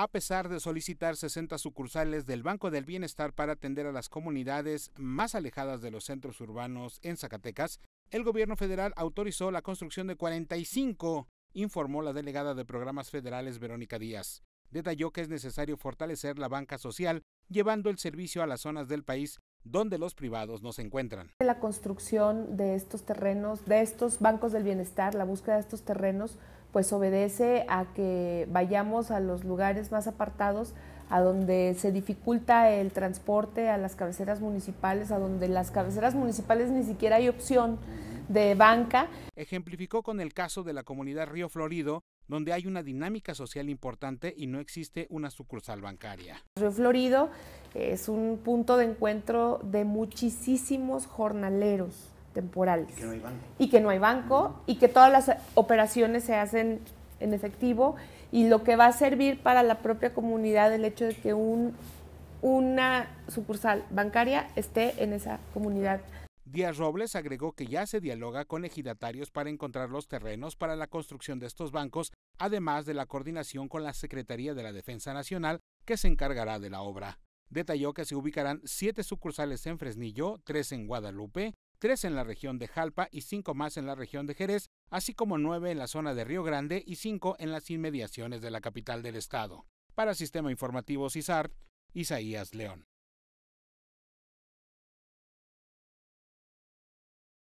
a pesar de solicitar 60 sucursales del Banco del Bienestar para atender a las comunidades más alejadas de los centros urbanos en Zacatecas, el gobierno federal autorizó la construcción de 45, informó la delegada de programas federales Verónica Díaz. Detalló que es necesario fortalecer la banca social, llevando el servicio a las zonas del país donde los privados no se encuentran. La construcción de estos terrenos, de estos bancos del bienestar, la búsqueda de estos terrenos, pues obedece a que vayamos a los lugares más apartados, a donde se dificulta el transporte, a las cabeceras municipales, a donde las cabeceras municipales ni siquiera hay opción de banca. Ejemplificó con el caso de la comunidad Río Florido, donde hay una dinámica social importante y no existe una sucursal bancaria. Río Florido es un punto de encuentro de muchísimos jornaleros temporales. Y que no hay banco. Y que no hay banco y que todas las operaciones se hacen en efectivo y lo que va a servir para la propia comunidad el hecho de que un, una sucursal bancaria esté en esa comunidad Díaz Robles agregó que ya se dialoga con ejidatarios para encontrar los terrenos para la construcción de estos bancos, además de la coordinación con la Secretaría de la Defensa Nacional, que se encargará de la obra. Detalló que se ubicarán siete sucursales en Fresnillo, tres en Guadalupe, tres en la región de Jalpa y cinco más en la región de Jerez, así como nueve en la zona de Río Grande y cinco en las inmediaciones de la capital del estado. Para Sistema Informativo CISAR, Isaías León.